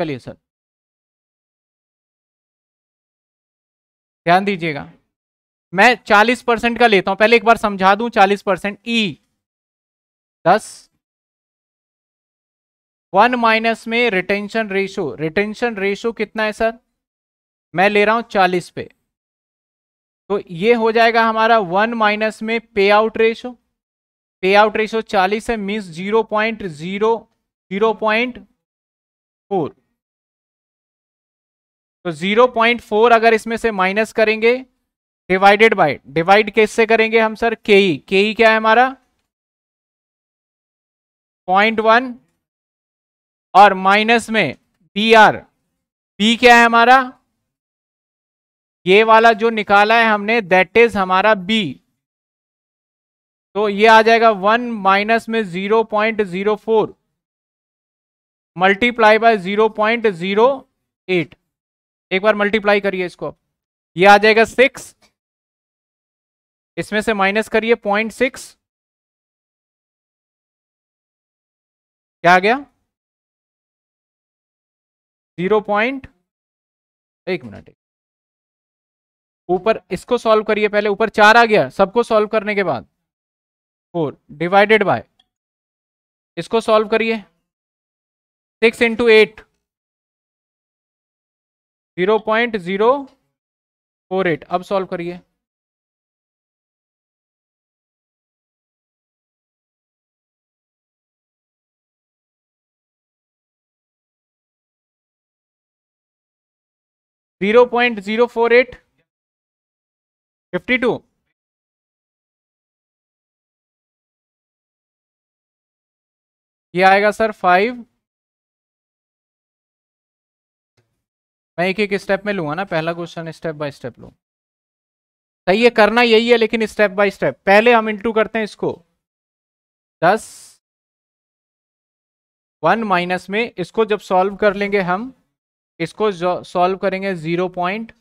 चलिए सर ध्यान दीजिएगा मैं 40 परसेंट का लेता हूं पहले एक बार समझा दूं 40 परसेंट ई e। दस वन माइनस में रिटेंशन रेशो रिटेंशन रेशो कितना है सर मैं ले रहा हूं 40 पे तो ये हो जाएगा हमारा वन माइनस में pay out ratio pay out ratio चालीस है means zero point zero zero point four तो 0.4 अगर इसमें से माइनस करेंगे डिवाइडेड बाय डिवाइड किससे करेंगे हम sir K E K E क्या है हमारा पॉइंट वन और माइनस में बी आर बी क्या है हमारा ये वाला जो निकाला है हमने दैट इज हमारा बी तो ये आ जाएगा वन माइनस में zero point zero four multiply by zero point zero eight एक बार मल्टीप्लाई करिए इसको ये आ जाएगा सिक्स इसमें से माइनस करिए पॉइंट सिक्स क्या आ गया जीरो पॉइंट एक मिनट ऊपर इसको सॉल्व करिए पहले ऊपर चार आ गया सबको सॉल्व करने के बाद फोर डिवाइडेड बाय इसको सॉल्व करिए six into eight zero point zero four eight अब सॉल्व करिए zero point zero four eight fifty two ये आएगा सर फाइव मैं एक एक स्टेप में लूंगा ना पहला क्वेश्चन स्टेप बाय स्टेप लू सही है करना यही है लेकिन स्टेप बाय स्टेप पहले हम इंटू करते हैं इसको दस वन माइनस में इसको जब सॉल्व कर लेंगे हम इसको सॉल्व करेंगे जीरो पॉइंट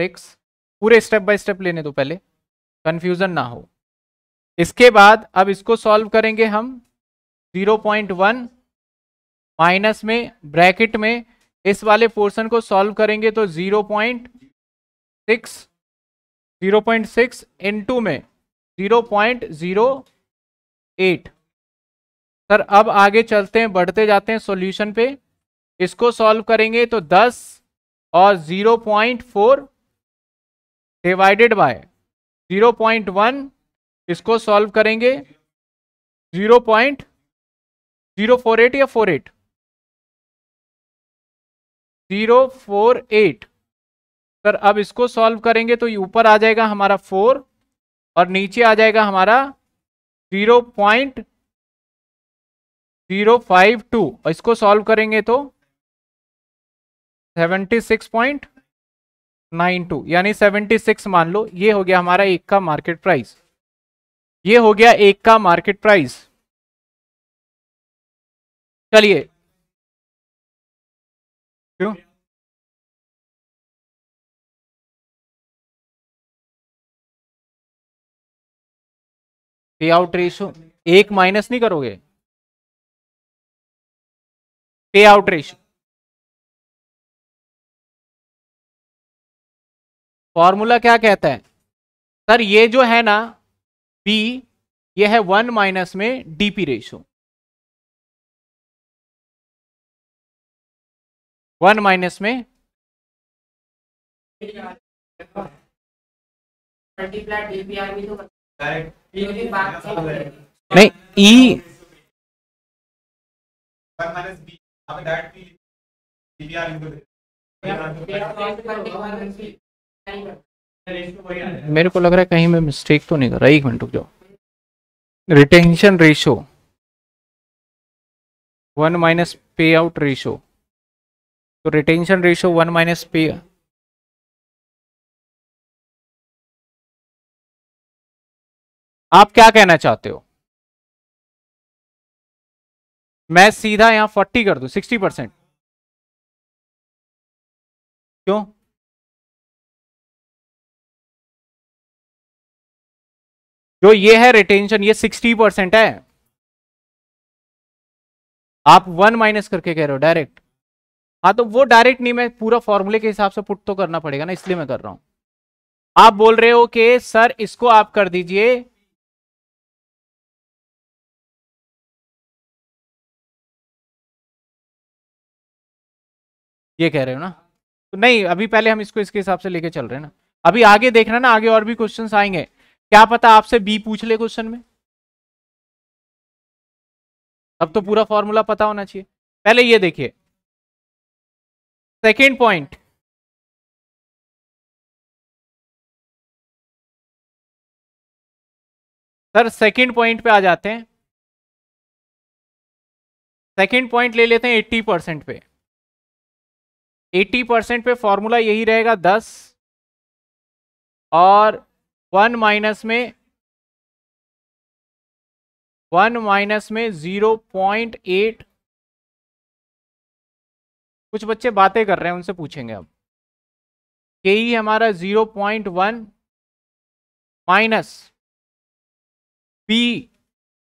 सिक्स पूरे स्टेप बाय स्टेप लेने दो पहले कन्फ्यूजन ना हो इसके बाद अब इसको सॉल्व करेंगे हम जीरो पॉइंट वन माइनस में ब्रैकेट में इस वाले पोर्शन को सॉल्व करेंगे तो zero point six zero point six into में zero point zero eight sir अब आगे चलते हैं बढ़ते जाते हैं सॉल्यूशन पे इसको सॉल्व करेंगे तो दस और zero point four divided by zero point one इसको सॉल्व करेंगे zero point zero four eight या four eight zero four eight sir अब इसको सॉल्व करेंगे तो ये ऊपर आ जाएगा हमारा फोर और नीचे आ जाएगा हमारा zero point zero five two और इसको सॉल्व करेंगे तो seventy six point nine two यानी सेवेंटी सिक्स मान लो ये हो गया हमारा एक का मार्केट प्राइस ये हो गया एक का मार्केट प्राइस चलिए पे आउट रेशियो एक माइनस नहीं करोगे पे आउट रेशियो फॉर्मूला क्या कहता है सर ये जो है ना बी ये है वन माइनस में डीपी रेशियो वन माइनस में मल्टीप्लाई डीपीआर भी तो नहीं ई e मेरे को लग रहा है कहीं मैं मिस्टेक तो नहीं कर रहा एक मिनट रुक जाओ retention ratio one minus pay out ratio तो retention ratio one minus pay आप क्या कहना चाहते हो मैं सीधा यहां फोर्टी कर दू सिक्सटी परसेंट क्यों जो ये है रिटेंशन ये सिक्सटी परसेंट है आप वन माइनस करके कह रहे हो डायरेक्ट हाँ तो वो डायरेक्ट नहीं मैं पूरा फॉर्मूले के हिसाब से पुट तो करना पड़ेगा ना इसलिए मैं कर रहा हूं आप बोल रहे हो कि सर इसको आप कर दीजिए ये कह रहे हो ना तो नहीं अभी पहले हम इसको इसके हिसाब से लेके चल रहे हैं ना अभी आगे देखना ना आगे और भी क्वेश्चन आएंगे क्या पता आपसे बी पूछ ले क्वेश्चन में अब तो पूरा फॉर्मूला पता होना चाहिए पहले ये देखिए second point sir second point पे आ जाते हैं सेकेंड पॉइंट ले लेते हैं एट्टी परसेंट पे एटी परसेंट पे फॉर्मूला यही रहेगा दस और वन माइनस में वन माइनस में जीरो पॉइंट एट कुछ बच्चे बातें कर रहे हैं उनसे पूछेंगे अब के ही e हमारा zero point one minus B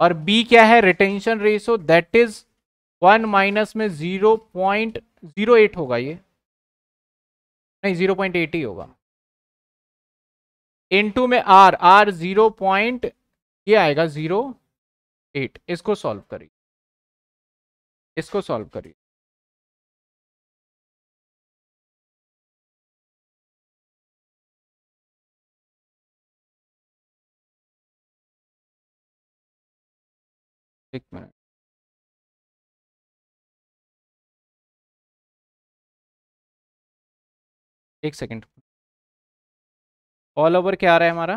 और बी क्या है retention ratio that is one minus में जीरो पॉइंट जीरो एट होगा ये नहीं जीरो पॉइंट एट ही होगा इनटू में आर आर जीरो पॉइंट ये आएगा जीरो एट इसको सॉल्व करिए इसको सॉल्व करिए एक मिनट एक सेकेंड ऑल ओवर क्या आ रहा है हमारा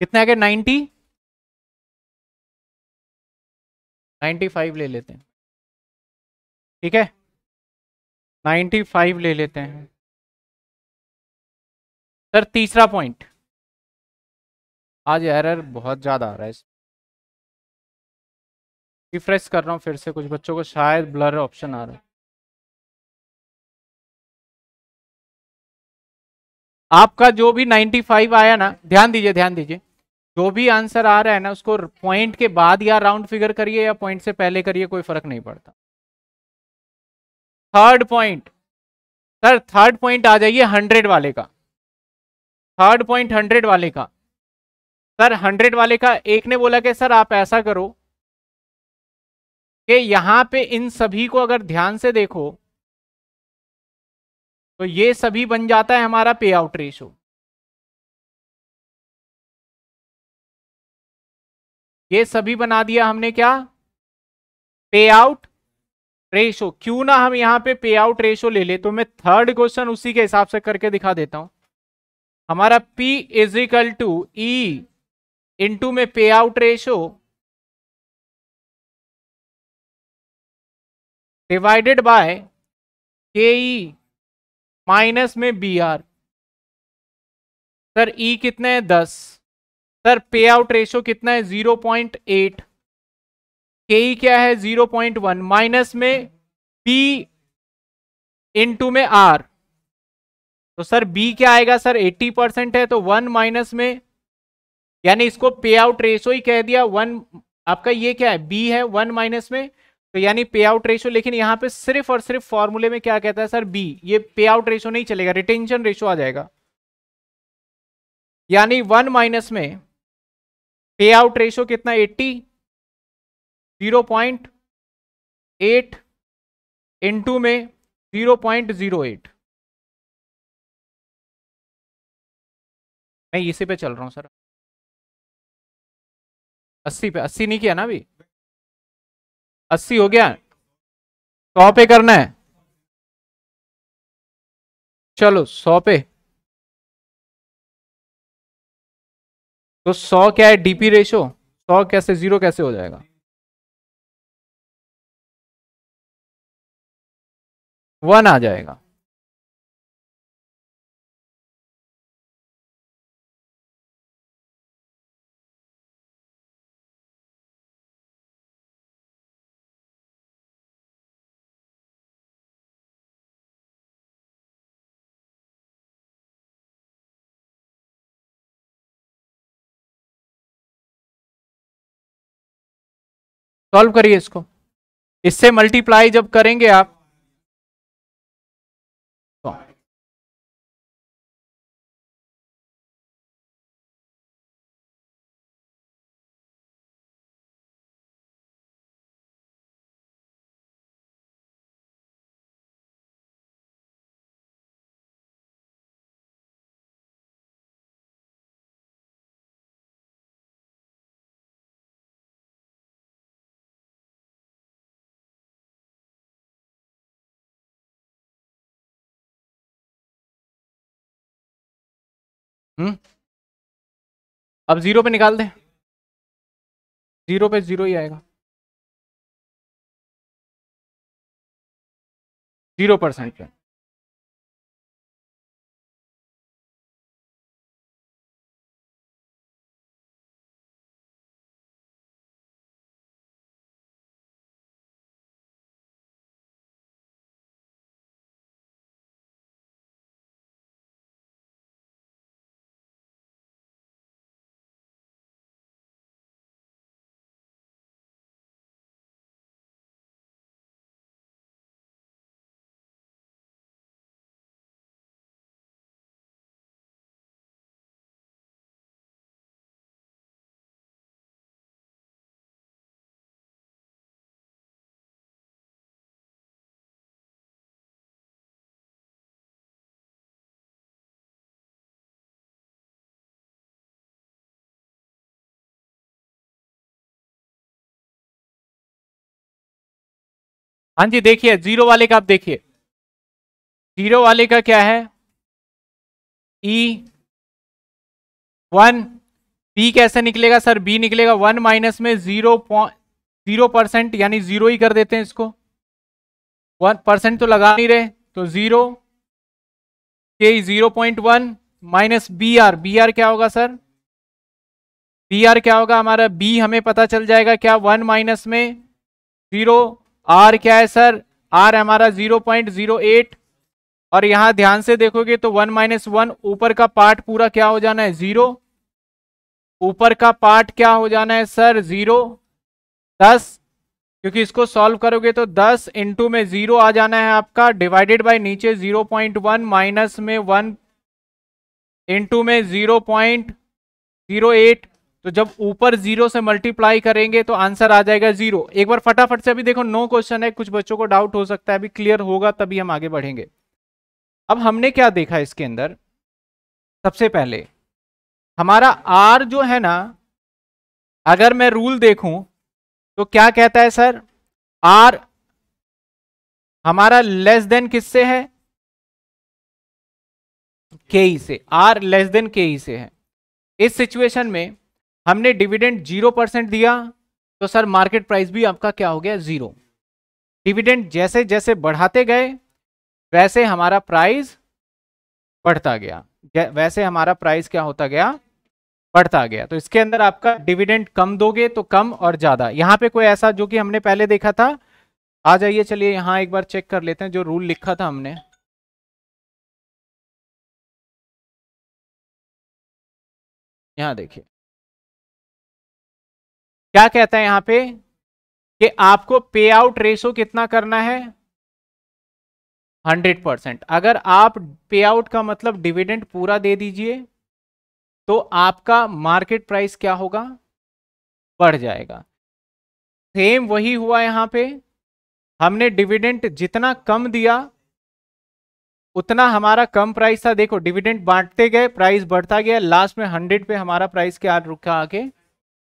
कितना आ नाइन्टी नाइन्टी फाइव ले लेते हैं ठीक है नाइन्टी फाइव ले लेते हैं सर तीसरा पॉइंट आज एरर बहुत ज़्यादा आ रहा है रिफ्रेश कर रहा हूँ फिर से कुछ बच्चों को शायद ब्लर ऑप्शन आ रहा है आपका जो भी 95 आया ना ध्यान दीजिए ध्यान दीजिए जो भी आंसर आ रहा है ना उसको पॉइंट के बाद या राउंड फिगर करिए या पॉइंट से पहले करिए कोई फर्क नहीं पड़ता third point sir third point आ जाइए हंड्रेड वाले का थर्ड पॉइंट हंड्रेड वाले का सर हंड्रेड वाले का एक ने बोला कि सर आप ऐसा करो कि यहां पे इन सभी को अगर ध्यान से देखो तो ये सभी बन जाता है हमारा पे आउट रेशो ये सभी बना दिया हमने क्या पे आउट रेशो क्यों ना हम यहाँ पे पे आउट रेशो ले ले तो मैं थर्ड क्वेश्चन उसी के हिसाब से करके दिखा देता हूं हमारा P is equal to E into में pay out ratio divided by K E minus में B R sir E e कितने हैं दस सर पे आउट रेशो कितना है जीरो पॉइंट एट के ई क्या है जीरो पॉइंट वन माइनस में बी इंटू में आर तो सर बी क्या आएगा सर एट्टी परसेंट है तो वन माइनस में यानी इसको पे आउट रेशो ही कह दिया वन आपका ये क्या है बी है वन माइनस में तो यानी पे आउट रेशो लेकिन यहाँ पे सिर्फ और सिर्फ फॉर्मूले में क्या कहता है सर बी ये पे आउट रेशो नहीं चलेगा रिटेंशन रेशो आ जाएगा यानी वन माइनस में पे आउट रेशो कितना 80 जीरो पॉइंट एट में जीरो पॉइंट जीरो एट मैं इसी पे चल रहा हूँ सर अस्सी पे अस्सी नहीं किया ना अभी अस्सी हो गया सौ पे करना है चलो सौ पे तो सौ क्या है डीपी रेशो सौ कैसे जीरो कैसे हो जाएगा वन आ जाएगा सॉल्व करिए इसको इससे मल्टीप्लाई जब करेंगे आप हम्म अब जीरो पे निकाल दे जीरो पे जीरो ही आएगा जीरो परसेंट पे हाँ जी देखिए जीरो वाले का आप देखिए जीरो वाले का क्या है ई e वन बी कैसे निकलेगा सर बी निकलेगा वन माइनस में जीरो पॉइंट जीरो परसेंट यानी जीरो ही कर देते हैं इसको वन परसेंट तो लगा नहीं रहे तो जीरो के zero point one minus B R B R क्या होगा सर बी आर क्या होगा हमारा बी हमें पता चल जाएगा क्या वन माइनस में जीरो आर क्या है सर आर हमारा जीरो पॉइंट जीरो एट और यहां ध्यान से देखोगे तो वन माइनस वन ऊपर का पार्ट पूरा क्या हो जाना है जीरो ऊपर का पार्ट क्या हो जाना है सर जीरो दस क्योंकि इसको सॉल्व करोगे तो 10 इंटू में जीरो आ जाना है आपका डिवाइडेड बाय नीचे 0.1 माइनस में 1 इंटू में 0.08 तो जब ऊपर जीरो से मल्टीप्लाई करेंगे तो आंसर आ जाएगा जीरो एक बार फटाफट से अभी देखो नो क्वेश्चन है कुछ बच्चों को डाउट हो सकता है अभी क्लियर होगा तभी हम आगे बढ़ेंगे अब हमने क्या देखा इसके अंदर सबसे पहले हमारा आर जो है ना अगर मैं रूल देखूं तो क्या कहता है सर आर हमारा लेस देन किससे है के ई से आर लेस देन के ई से है इस सिचुएशन में हमने डिविडेंड जीरो परसेंट दिया तो सर मार्केट प्राइस भी आपका क्या हो गया जीरो डिविडेंड जैसे जैसे बढ़ाते गए वैसे हमारा प्राइस बढ़ता गया वैसे हमारा प्राइस क्या होता गया बढ़ता गया तो इसके अंदर आपका डिविडेंड कम दोगे तो कम और ज्यादा यहाँ पे कोई ऐसा जो कि हमने पहले देखा था आ जाइए चलिए यहाँ एक बार चेक कर लेते हैं जो रूल लिखा था हमने यहाँ देखिए क्या कहता है यहां पे कि आपको पे आउट रेशो कितना करना है हंड्रेड परसेंट अगर आप पे आउट का मतलब डिविडेंड पूरा दे दीजिए तो आपका मार्केट प्राइस क्या होगा बढ़ जाएगा सेम वही हुआ यहां पे हमने डिविडेंट जितना कम दिया उतना हमारा कम प्राइस था देखो डिविडेंट बांटते गए प्राइस बढ़ता गया लास्ट में हंड्रेड पे हमारा प्राइस क्या रुका आके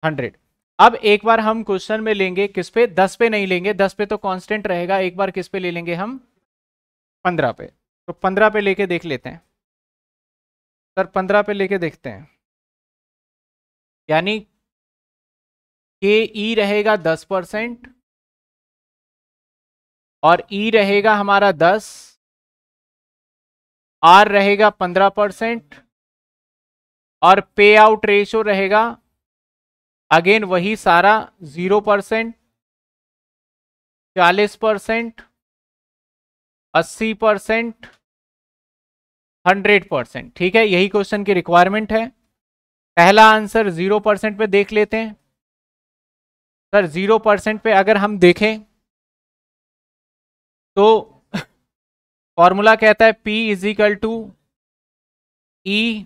हंड्रेड अब एक बार हम क्वेश्चन में लेंगे किस पे दस पे नहीं लेंगे दस पे तो कांस्टेंट रहेगा एक बार किस पे ले लेंगे हम पंद्रह पे तो पंद्रह पे लेके देख लेते हैं सर पंद्रह पे लेके देखते हैं यानी के ई रहेगा दस परसेंट और ई रहेगा हमारा दस आर रहेगा पंद्रह परसेंट और पे आउट रेशो रहेगा अगेन वही सारा जीरो परसेंट चालीस परसेंट अस्सी परसेंट हंड्रेड परसेंट ठीक है यही क्वेश्चन की रिक्वायरमेंट है पहला आंसर जीरो परसेंट पे देख लेते हैं सर जीरो परसेंट पे अगर हम देखें तो फॉर्मूला कहता है P is equal to E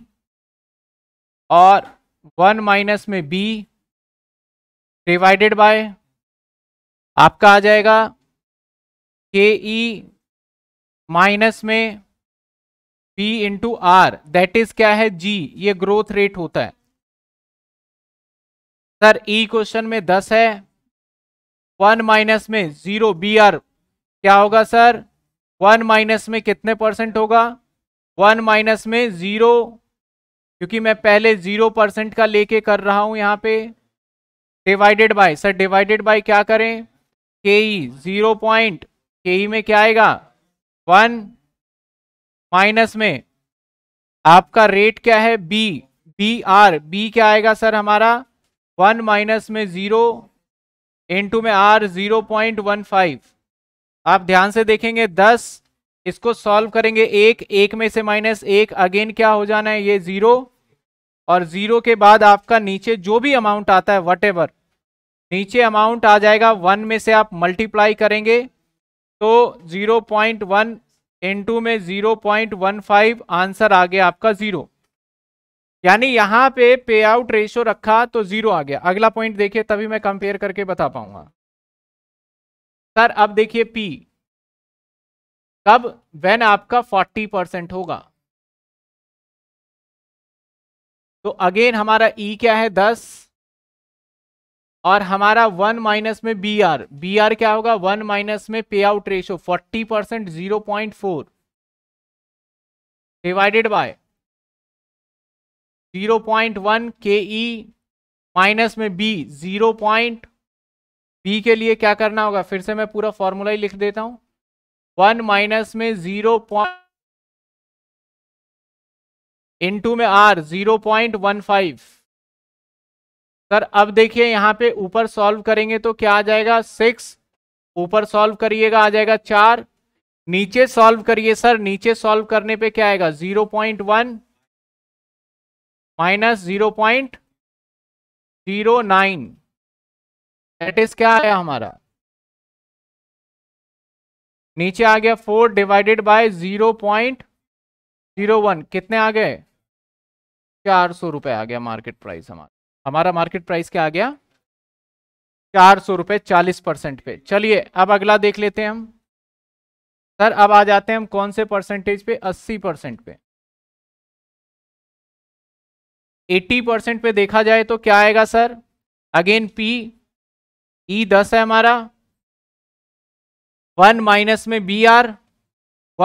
और वन माइनस में बी डिवाइडेड बाय आपका आ जाएगा के ई e माइनस में P into R that is क्या है जी ये ग्रोथ रेट होता है सर ई क्वेश्चन में दस है वन माइनस में जीरो बी आर क्या होगा सर वन माइनस में कितने परसेंट होगा वन माइनस में जीरो क्योंकि मैं पहले जीरो परसेंट का लेके कर रहा हूं यहां पे divided by sir divided by क्या करें के ई जीरो पॉइंट के ई में क्या आएगा वन माइनस में आपका रेट क्या है बी बी आर बी क्या आएगा सर हमारा वन माइनस में जीरो इंटू में R zero point one five आप ध्यान से देखेंगे दस इसको सॉल्व करेंगे एक एक में से माइनस एक अगेन क्या हो जाना है ये जीरो और जीरो के बाद आपका नीचे जो भी अमाउंट आता है वट एवर नीचे अमाउंट आ जाएगा वन में से आप मल्टीप्लाई करेंगे तो जीरो पॉइंट वन टू में zero point one five answer आ गया आपका जीरो यानी यहां पे पे आउट रेशियो रखा तो जीरो आ गया अगला पॉइंट देखिए तभी मैं कंपेयर करके बता पाऊंगा सर अब देखिए पी कब वेन आपका फोर्टी परसेंट होगा तो अगेन हमारा ई e क्या है दस और हमारा वन माइनस में बी आर बी आर क्या होगा वन माइनस में pay out ratio forty percent zero point four divided by zero point one K E minus में बी जीरो पॉइंट बी के लिए क्या करना होगा फिर से मैं पूरा फॉर्मूला ही लिख देता हूं वन माइनस में जीरो पॉइंट इंटू में R zero point one five sir अब देखिए यहाँ पे ऊपर सॉल्व करेंगे तो क्या आ जाएगा सिक्स ऊपर सॉल्व करिएगा आ जाएगा चार नीचे सॉल्व करिए सर नीचे सॉल्व करने पे क्या आएगा zero point one minus zero point zero nine that is क्या आया हमारा नीचे आ गया four divided by zero point zero one कितने आ गए चार सौ रुपये आ गया मार्केट प्राइस हमारा हमारा मार्केट प्राइस क्या आ गया चार सौ रुपये चालीस परसेंट पे चलिए अब अगला देख लेते हैं हम सर अब आ जाते हैं हम कौन से परसेंटेज पे अस्सी परसेंट पे एट्टी परसेंट पे देखा जाए तो क्या आएगा सर अगेन पी ई दस है हमारा वन माइनस में बी आर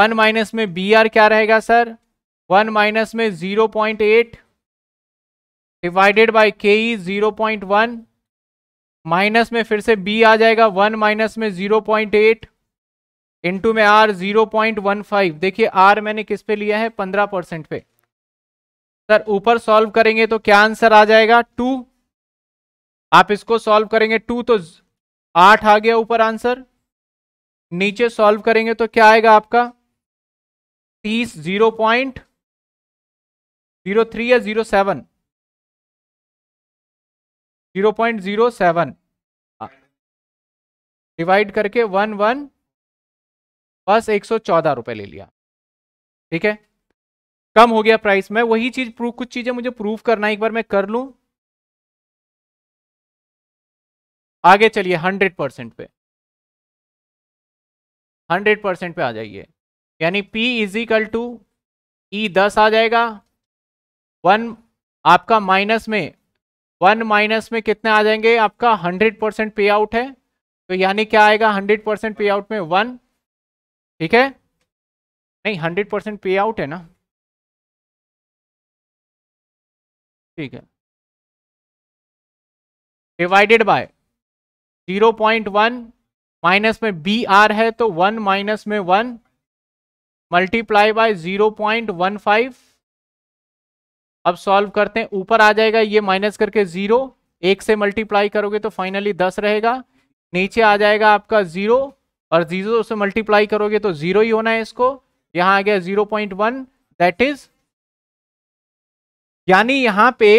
वन माइनस में बी आर क्या रहेगा सर वन माइनस में zero point eight divided by K E zero point one minus में फिर से बी आ जाएगा वन माइनस में जीरो पॉइंट एट इंटू में R zero point one five देखिए आर मैंने किस पे लिया है पंद्रह परसेंट पे सर ऊपर सॉल्व करेंगे तो क्या आंसर आ जाएगा टू आप इसको सॉल्व करेंगे टू तो आठ आ गया ऊपर आंसर नीचे सॉल्व करेंगे तो क्या आएगा आपका तीस जीरो पॉइंट जीरो थ्री या zero seven zero point zero seven हाँ। डिवाइड करके वन वन बस एक सौ चौदह रुपए ले लिया ठीक है कम हो गया प्राइस में वही चीज प्रूफ कुछ चीजें मुझे प्रूफ करना है एक बार मैं कर लू आगे चलिए हंड्रेड परसेंट पे हंड्रेड परसेंट पे आ जाइए यानी P इजिकल टू ई दस आ जाएगा वन आपका माइनस में वन माइनस में कितने आ जाएंगे आपका हंड्रेड परसेंट पे आउट है तो यानी क्या आएगा हंड्रेड परसेंट पे आउट में वन ठीक है नहीं हंड्रेड परसेंट पे आउट है ना ठीक है divided by zero point one minus में बी आर है तो वन माइनस में one multiply by zero point one five अब सॉल्व करते हैं ऊपर आ जाएगा ये माइनस करके जीरो एक से मल्टीप्लाई करोगे तो फाइनली दस रहेगा नीचे आ जाएगा आपका जीरो और जीरो से मल्टीप्लाई करोगे तो जीरो ही होना है इसको यहाँ आ गया zero point one that is यानी यहाँ पे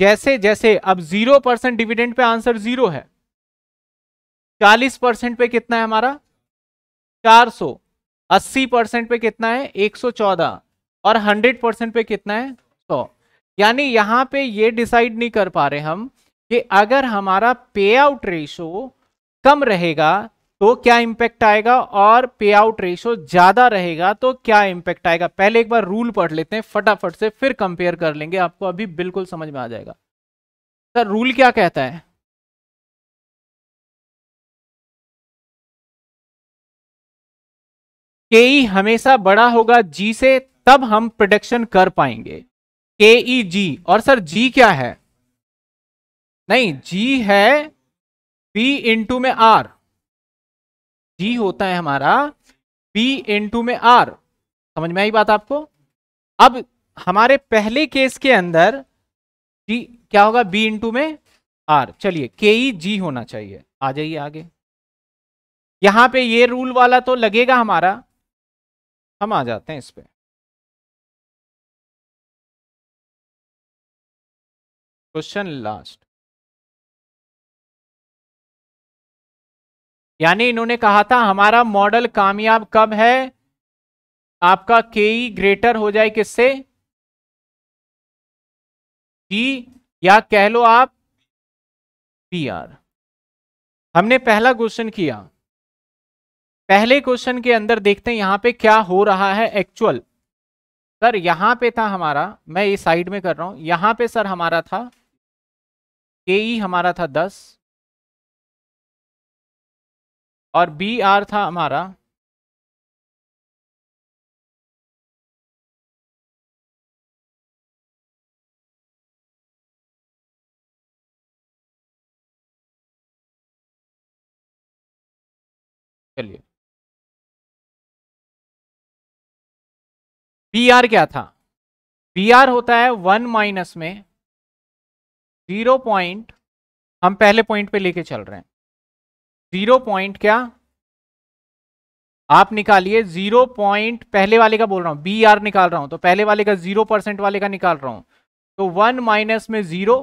जैसे जैसे अब जीरो परसेंट डिविडेंड पे आंसर जीरो है चालीस परसेंट पे कितना है हमारा चार सौ अस्सी परसेंट पे कितना है एक सौ चौदह और हंड्रेड परसेंट पे कितना है सौ तो, यानी यहाँ पे ये डिसाइड नहीं कर पा रहे हम कि अगर हमारा पे आउट रेशो कम रहेगा तो क्या इम्पैक्ट आएगा और पे आउट रेशो ज़्यादा रहेगा तो क्या इम्पैक्ट आएगा पहले एक बार रूल पढ़ लेते हैं फटाफट से फिर कंपेयर कर लेंगे आपको अभी बिल्कुल समझ में आ जाएगा सर रूल क्या कहता है के ई हमेशा बड़ा होगा जी से तब हम प्रोडक्शन कर पाएंगे के ई जी और सर जी क्या है नहीं जी है पी इंटू में आर जी होता है हमारा पी इंटू में आर समझ में आई बात आपको अब हमारे पहले केस के अंदर जी क्या होगा बी इंटू में आर चलिए के ई जी होना चाहिए आ जाइए आगे यहां पे ये रूल वाला तो लगेगा हमारा हम आ जाते हैं इस पर क्वेश्चन लास्ट यानी इन्होंने कहा था हमारा मॉडल कामयाब कब है आपका के ई ग्रेटर हो जाए किससे जी या कह लो आप पी आर हमने पहला क्वेश्चन किया पहले क्वेश्चन के अंदर देखते हैं यहां पे क्या हो रहा है एक्चुअल सर यहाँ पे था हमारा मैं ये साइड में कर रहा हूँ यहाँ पे सर हमारा था के ई e हमारा था दस और बी आर था हमारा चलिए पी आर क्या था पी आर होता है वन माइनस में जीरो पॉइंट हम पहले पॉइंट पे लेके चल रहे हैं जीरो पॉइंट क्या आप निकालिए जीरो पॉइंट पहले वाले का बोल रहा हूं बी आर निकाल रहा हूं तो पहले वाले का जीरो परसेंट वाले का निकाल रहा हूं तो वन माइनस में जीरो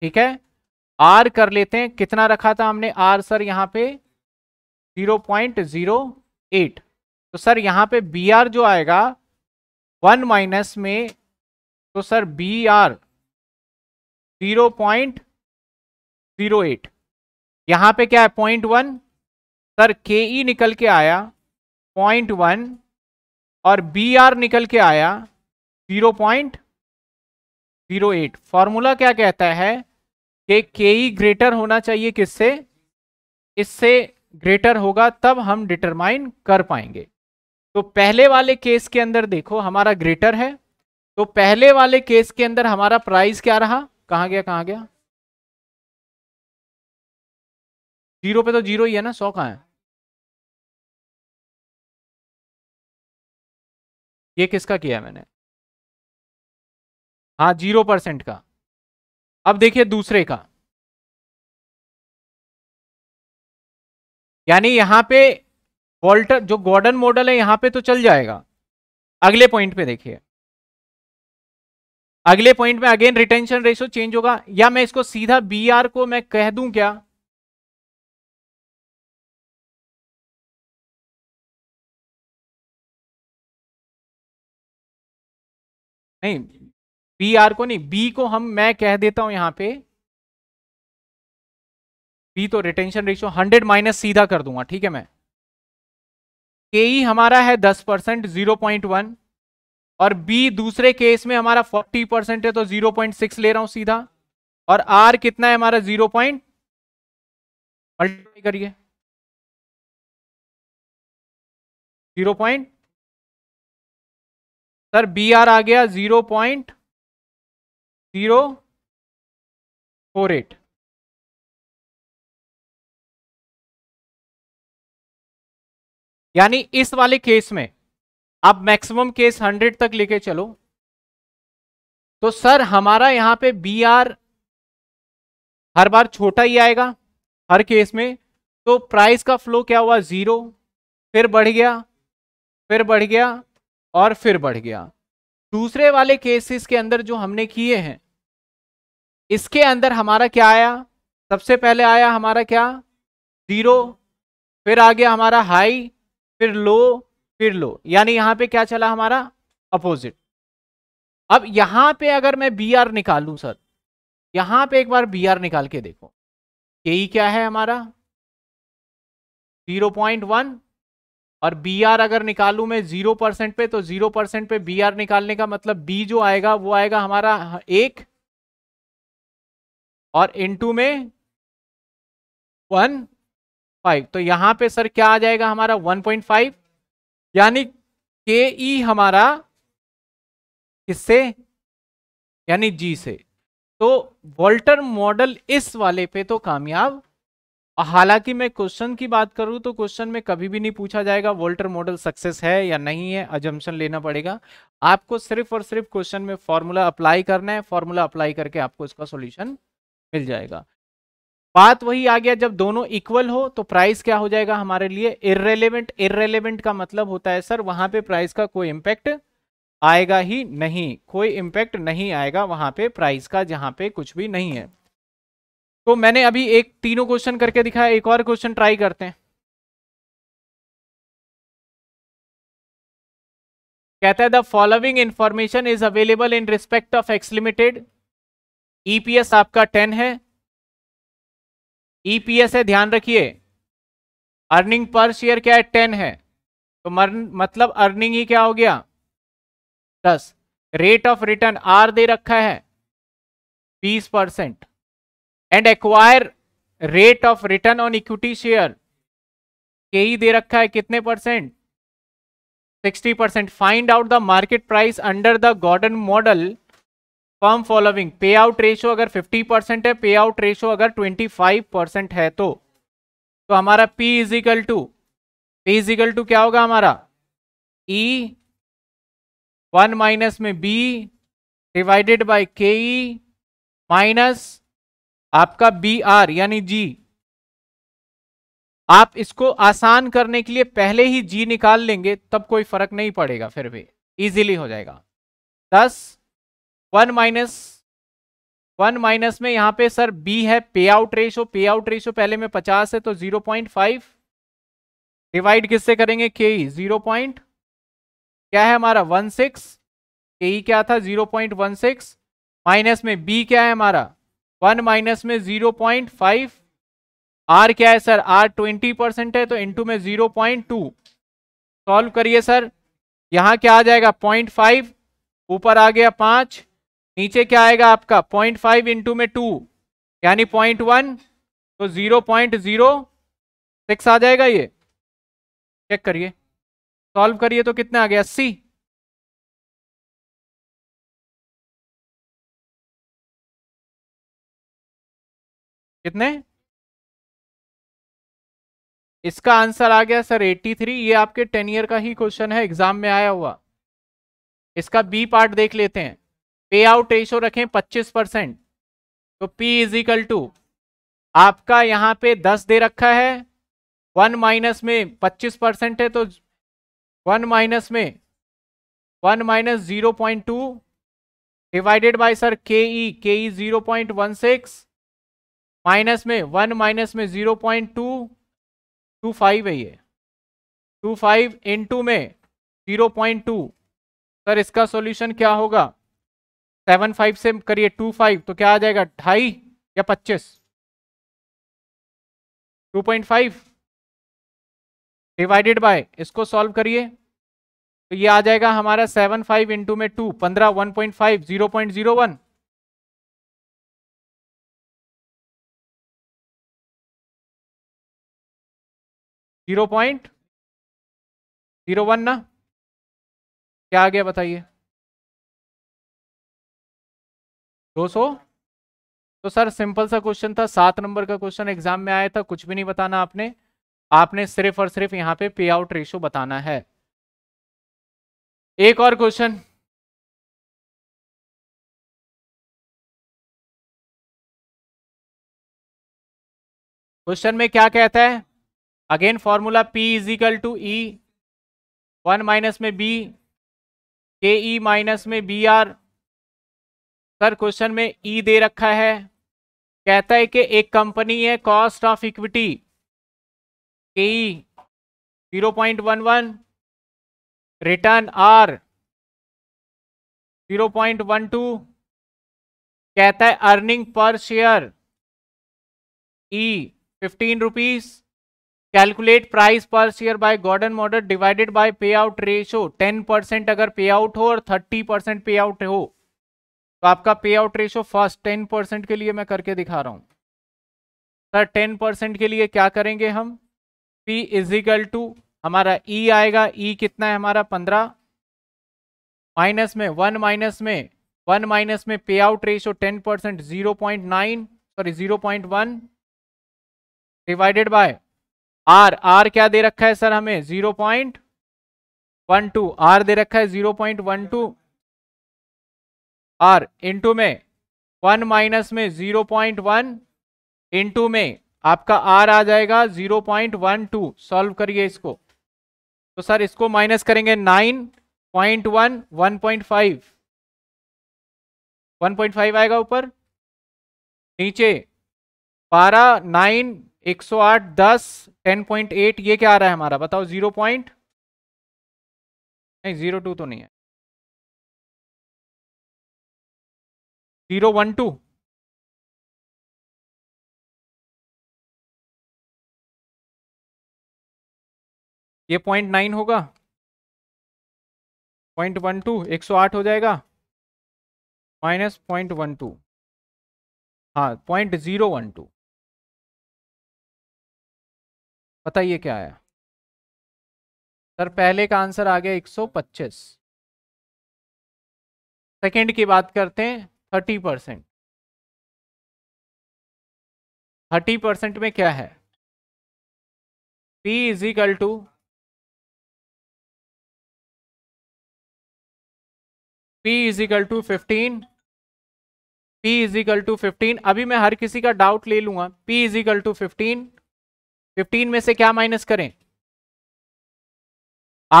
ठीक है आर कर लेते हैं कितना रखा था हमने आर सर यहां पे जीरो पॉइंट जीरो एट तो सर यहां पे बी आर जो आएगा वन माइनस में तो sir B R zero point zero eight यहाँ पर क्या है पॉइंट वन सर के ई निकल के आया पॉइंट वन और बी आर निकल के आया zero point zero eight formula क्या कहता है कि के ई ग्रेटर होना चाहिए किससे इससे ग्रेटर होगा तब हम डिटरमाइन कर पाएंगे तो पहले वाले केस के अंदर देखो हमारा ग्रेटर है तो पहले वाले केस के अंदर हमारा प्राइस क्या रहा कहाँ गया कहाँ गया जीरो पे तो जीरो ही है ना सौ कहाँ है ये किसका किया मैंने हाँ जीरो परसेंट का अब देखिए दूसरे का यानी यहां पे वॉल्टर जो गॉर्डन मॉडल है यहां पे तो चल जाएगा अगले पॉइंट पे देखिए अगले पॉइंट में अगेन रिटेंशन रेशो चेंज होगा या मैं इसको सीधा बी आर को मैं कह दूं क्या नहीं बी आर को नहीं बी को हम मैं कह देता हूं यहां पे बी तो रिटेंशन रेशो हंड्रेड माइनस सीधा कर दूंगा ठीक है मैं के ई e हमारा है दस परसेंट जीरो पॉइंट वन और बी दूसरे केस में हमारा फोर्टी परसेंट है तो जीरो पॉइंट सिक्स ले रहा हूं सीधा और आर कितना है हमारा जीरो पॉइंट मल्टीप्लाई करिए zero point sir B R आ गया zero point zero four eight यानी इस वाले केस में आप मैक्सिमम केस 100 तक लेके चलो तो सर हमारा यहां पे बी आर हर बार छोटा ही आएगा हर केस में तो प्राइस का फ्लो क्या हुआ जीरो फिर बढ़ गया फिर बढ़ गया और फिर बढ़ गया दूसरे वाले केसेस के अंदर जो हमने किए हैं इसके अंदर हमारा क्या आया सबसे पहले आया हमारा क्या जीरो फिर आ गया हमारा हाई फिर लो फिर लो यानी यहाँ पे क्या चला हमारा अपोजिट अब यहाँ पे अगर मैं बी आर निकालू सर यहाँ पे एक बार बी आर निकाल के देखो के ई क्या है हमारा 0.1 और बी आर अगर निकालू मैं जीरो परसेंट पे तो जीरो परसेंट पे बी आर निकालने का मतलब बी जो आएगा वो आएगा हमारा एक और इनटू में वन फाइव तो यहाँ पे सर क्या आ जाएगा हमारा वन पॉइंट फाइव यानी के ई हमारा किससे यानी जी से तो वॉल्टर मॉडल इस वाले पे तो कामयाब हालांकि मैं क्वेश्चन की बात करूं तो क्वेश्चन में कभी भी नहीं पूछा जाएगा वोल्टर मॉडल सक्सेस है या नहीं है अजम्पन लेना पड़ेगा आपको सिर्फ और सिर्फ क्वेश्चन में फॉर्मूला अप्लाई करना है फॉर्मूला अप्लाई करके आपको इसका सॉल्यूशन मिल जाएगा बात वही आ गया जब दोनों इक्वल हो तो प्राइस क्या हो जाएगा हमारे लिए इरेलीवेंट इरेलीवेंट का मतलब होता है सर वहां पे प्राइस का कोई इम्पैक्ट आएगा ही नहीं कोई इम्पैक्ट नहीं आएगा वहां पे प्राइस का जहां पे कुछ भी नहीं है तो मैंने अभी एक तीनों क्वेश्चन करके दिखाया एक और क्वेश्चन ट्राई करते हैं कहता है the following information is available in respect of X limited EPS आपका टेन है ईपीएस e है ध्यान रखिए अर्निंग पर शेयर क्या है टेन है तो मर्न, मतलब अर्निंग ही क्या हो गया दस रेट ऑफ रिटर्न आर दे रखा है बीस percent and required rate of return on equity share के ही दे रखा है कितने परसेंट sixty percent find out the market price under the Gordon model form following pay out ratio अगर 50 परसेंट है पे आउट रेशो अगर 25 परसेंट है तो तो हमारा P is equal to P is equal to क्या होगा हमारा E वन माइनस में B divided by K E minus आपका बी आर यानी जी आप इसको आसान करने के लिए पहले ही जी निकाल लेंगे तब कोई फर्क नहीं पड़ेगा फिर भी इजीली हो जाएगा दस वन माइनस वन माइनस में यहाँ पे सर बी है pay out ratio pay out ratio पहले में पचास है तो जीरो पॉइंट फाइव डिवाइड किससे करेंगे के ई जीरो पॉइंट क्या है हमारा वन सिक्स के ई क्या था zero point one six minus में बी क्या है हमारा वन माइनस में जीरो पॉइंट फाइव आर क्या है सर आर ट्वेंटी परसेंट है तो इंटू में जीरो पॉइंट टू सॉल्व करिए सर यहाँ क्या आ जाएगा पॉइंट फाइव ऊपर आ गया पाँच नीचे क्या आएगा आपका पॉइंट फाइव इंटू में टू यानी पॉइंट वन तो जीरो पॉइंट जीरो सिक्स आ जाएगा ये चेक करिए सॉल्व करिए तो कितना आ गया अस्सी कितने इसका आंसर आ गया सर 83 ये आपके टेन ईयर का ही क्वेश्चन है एग्जाम में आया हुआ इसका बी पार्ट देख लेते हैं पे आउट रेशो रखें 25 परसेंट तो पी इज इक्वल टू आपका यहाँ पे 10 दे रखा है वन माइनस में 25 परसेंट है तो वन माइनस में one minus zero point two divided by sir K E K E zero point one six minus में वन माइनस में zero point two two five है ये टू फाइव इन टू में zero point two sir इसका solution क्या होगा seven five से करिए टू फाइव तो क्या आ जाएगा ढाई या पच्चीस two point five divided by इसको सॉल्व करिए तो ये आ जाएगा हमारा सेवन फाइव इंटू में टू पंद्रह one point five zero point zero one zero point zero one ना क्या आ गया बताइए दो सौ तो सर सिंपल सा क्वेश्चन था सात नंबर का क्वेश्चन एग्जाम में आया था कुछ भी नहीं बताना आपने आपने सिर्फ और सिर्फ यहाँ पे पे आउट रेशो बताना है एक और क्वेश्चन क्वेश्चन में क्या कहता है again formula P is equal to E one minus में बी के ई माइनस में बी आर सर क्वेश्चन में ई e दे रखा है कहता है कि एक कंपनी है cost of equity K E zero point one one return R zero point one two कहता है earning per share E fifteen rupees calculate price per share by Gordon model divided by pay out ratio ten percent अगर pay out हो और thirty percent pay out हो तो आपका pay out ratio first ten percent के लिए मैं करके दिखा रहा हूँ सर टेन परसेंट के लिए क्या करेंगे हम पी इजिकल टू हमारा ई e आएगा ई e कितना है हमारा पंद्रह माइनस में वन माइनस में वन माइनस में pay out ratio ten percent zero point nine sorry zero point one divided by R R क्या दे रखा है सर हमें zero point one two R दे रखा है zero point one two R into में वन माइनस में जीरो पॉइंट वन इंटू में आपका आर आ जाएगा zero point one two solve करिए इसको तो सर इसको माइनस करेंगे nine point one one point five one point five आएगा ऊपर नीचे बारह नाइन एक सौ आठ दस टेन पॉइंट एट ये क्या आ रहा है हमारा बताओ जीरो पॉइंट नहीं जीरो टू तो नहीं है जीरो वन टू ये पॉइंट नाइन होगा पॉइंट वन टू एक सौ आठ हो जाएगा माइनस पॉइंट वन टू हाँ पॉइंट ज़ीरो वन टू बताइए क्या आया सर पहले का आंसर आ गया एक सौ पच्चीस सेकेंड की बात करते हैं थर्टी परसेंट थर्टी परसेंट में क्या है P is equal to P is equal to fifteen P is equal to fifteen अभी मैं हर किसी का डाउट ले लूंगा P is equal to fifteen fifteen में से क्या माइनस करें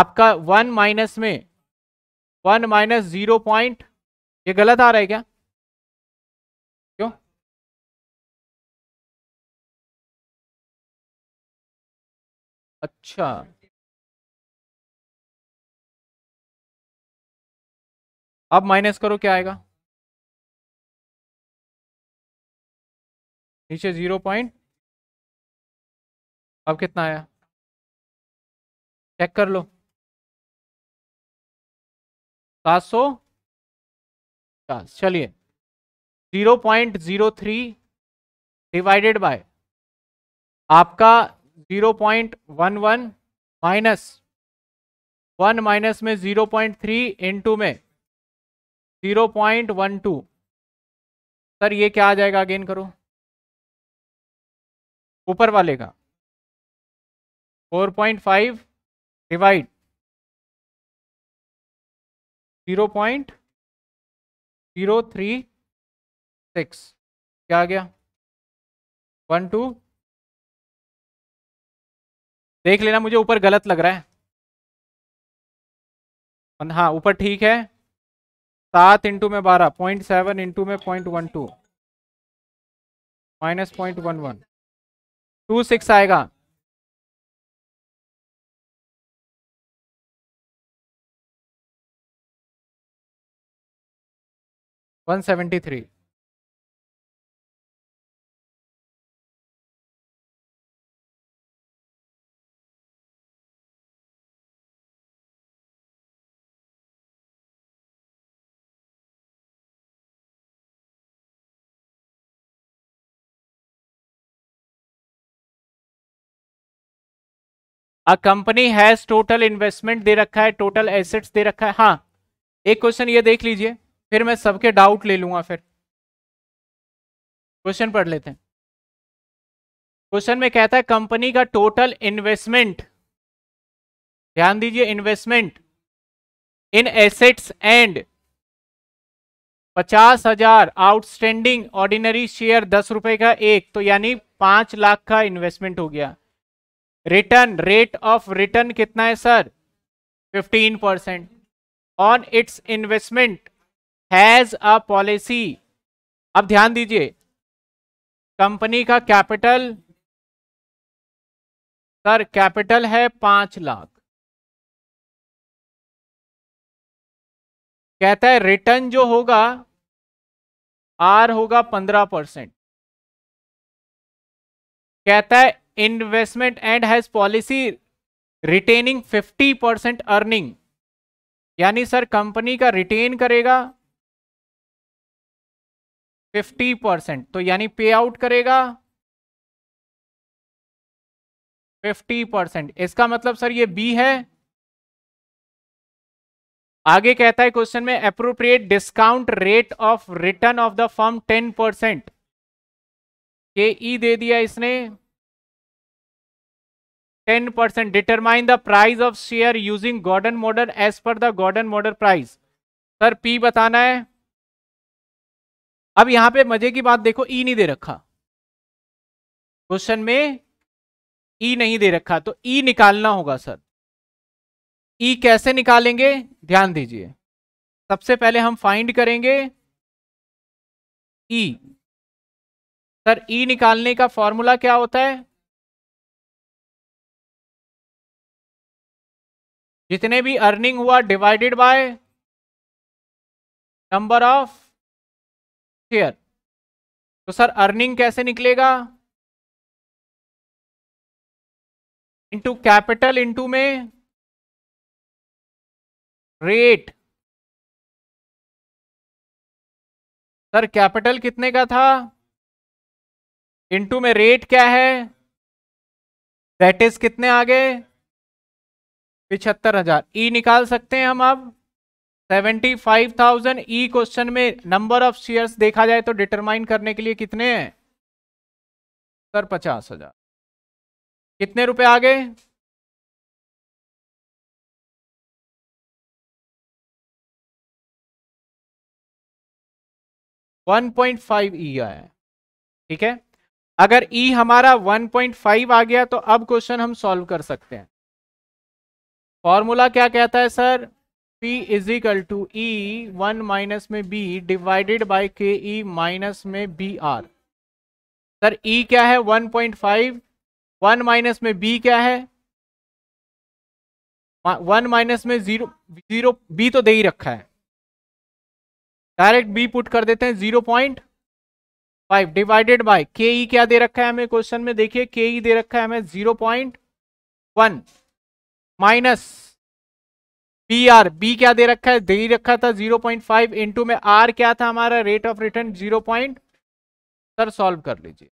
आपका वन माइनस में वन माइनस जीरो पॉइंट ये गलत आ रहा है क्या अच्छा अब माइनस करो क्या आएगा नीचे जीरो पॉइंट अब कितना आया चेक कर लो सात सौ पचास चलिए zero point zero three divided by आपका zero point one one minus one minus में जीरो पॉइंट थ्री इंटू में zero point one two sir ये क्या आ जाएगा अगेन करो ऊपर वाले का four point five divide zero point zero three six क्या आ गया वन टू देख लेना मुझे ऊपर गलत लग रहा है हाँ ऊपर ठीक है सात इंटू में बारह पॉइंट सेवन इंटू में point one two minus point one one two six आएगा one seventy three a company has total investment दे रखा है टोटल एसेट्स दे रखा है हाँ एक क्वेश्चन ये देख लीजिए फिर मैं सबके डाउट ले लूंगा फिर क्वेश्चन पढ़ लेते हैं क्वेश्चन में कहता है कंपनी का टोटल इन्वेस्टमेंट ध्यान दीजिए इन्वेस्टमेंट इन एसेट्स एंड पचास हजार आउटस्टैंडिंग ऑर्डिनरी शेयर दस रुपए का एक तो यानी पांच लाख का इन्वेस्टमेंट हो गया रिटर्न रेट ऑफ रिटर्न कितना है sir 15 percent on its investment has a policy अब ध्यान दीजिए कंपनी का कैपिटल सर कैपिटल है पांच लाख कहता है रिटर्न जो होगा आर होगा पंद्रह परसेंट कहता है investment and has policy retaining 50 percent earning यानी सर कंपनी का रिटेन करेगा 50 परसेंट तो यानी पे आउट करेगा 50 परसेंट इसका मतलब सर ये बी है आगे कहता है क्वेश्चन में appropriate discount rate of return of the firm 10 percent K E e दे दिया इसने ten percent determine the price of share using Gordon model as per the Gordon model price sir P बताना है अब यहां पे मजे की बात देखो ई e नहीं दे रखा क्वेश्चन में ई e नहीं दे रखा तो ई निकालना होगा सर ई कैसे निकालेंगे ध्यान दीजिए सबसे पहले हम फाइंड करेंगे ई सर ई e निकालने का फॉर्मूला क्या होता है जितने भी अर्निंग हुआ divided by number of share तो सर अर्निंग कैसे निकलेगा इंटू कैपिटल इंटू में रेट सर कैपिटल कितने का था इनटू में रेट क्या है दैट इज कितने आ गए पिछहत्तर हजार ई e निकाल सकते हैं हम अब seventy five thousand E question में नंबर ऑफ शेयर्स देखा जाए तो डिटरमाइन करने के लिए कितने हैं सर पचास हजार कितने रुपए आ गए वन पॉइंट फाइव ई आया ठीक है अगर ई e हमारा 1.5 आ गया तो अब क्वेश्चन हम सॉल्व कर सकते हैं फॉर्मूला क्या कहता है sir P is equal to E one minus में B divided by K E minus में बी आर सर ई क्या है 1.5 पॉइंट वन माइनस में B क्या है वन माइनस में जीरो जीरो बी तो दे ही रखा है डायरेक्ट बी पुट कर देते हैं zero point five divided by K E क्या दे रखा है हमें क्वेश्चन में देखिए के ई दे रखा है हमें zero point one minus B R B क्या दे रखा है दे रखा था जीरो पॉइंट फाइव इंटू में आर क्या था हमारा rate of return zero point sir solve कर लीजिए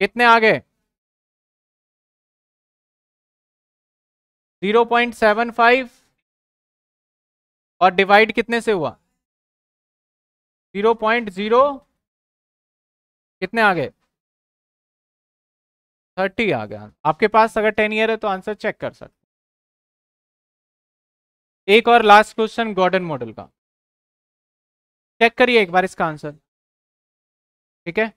कितने आ गए जीरो पॉइंट सेवन फाइव और डिवाइड कितने से हुआ जीरो पॉइंट जीरो कितने आ गए थर्टी आ गया आपके पास अगर टेन ईयर है तो आंसर चेक कर सकते एक और लास्ट क्वेश्चन गॉर्डन मॉडल का चेक करिए एक बार इसका आंसर ठीक है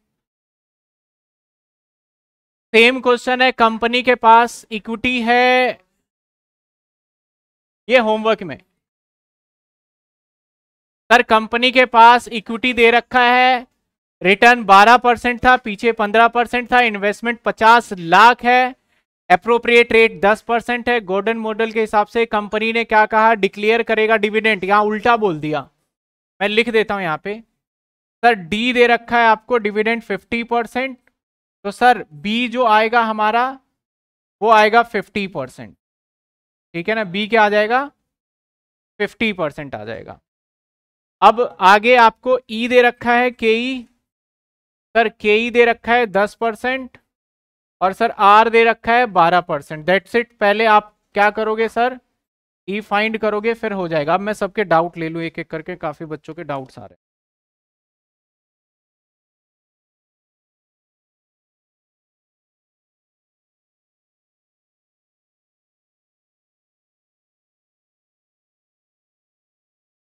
सेम क्वेश्चन है कंपनी के पास इक्विटी है ये होमवर्क में सर कंपनी के पास इक्विटी दे रखा है रिटर्न 12 परसेंट था पीछे 15 परसेंट था इन्वेस्टमेंट 50 लाख है अप्रोप्रिएट रेट 10 परसेंट है गोल्डन मॉडल के हिसाब से कंपनी ने क्या कहा डिक्लेयर करेगा डिविडेंट यहाँ उल्टा बोल दिया मैं लिख देता हूँ यहाँ पे सर डी दे रखा है आपको डिविडेंट 50 परसेंट तो सर बी जो आएगा हमारा वो आएगा 50 परसेंट ठीक है ना बी क्या आ जाएगा फिफ्टी परसेंट आ जाएगा अब आगे आपको ई e दे रखा है के E e। Sir K E e दे रखा है दस परसेंट और सर आर दे रखा है बारह परसेंट दैट्स इट पहले आप क्या करोगे सर ई e फाइंड करोगे फिर हो जाएगा अब मैं सबके डाउट ले लूँ एक एक करके काफ़ी बच्चों के डाउट्स आ रहे हैं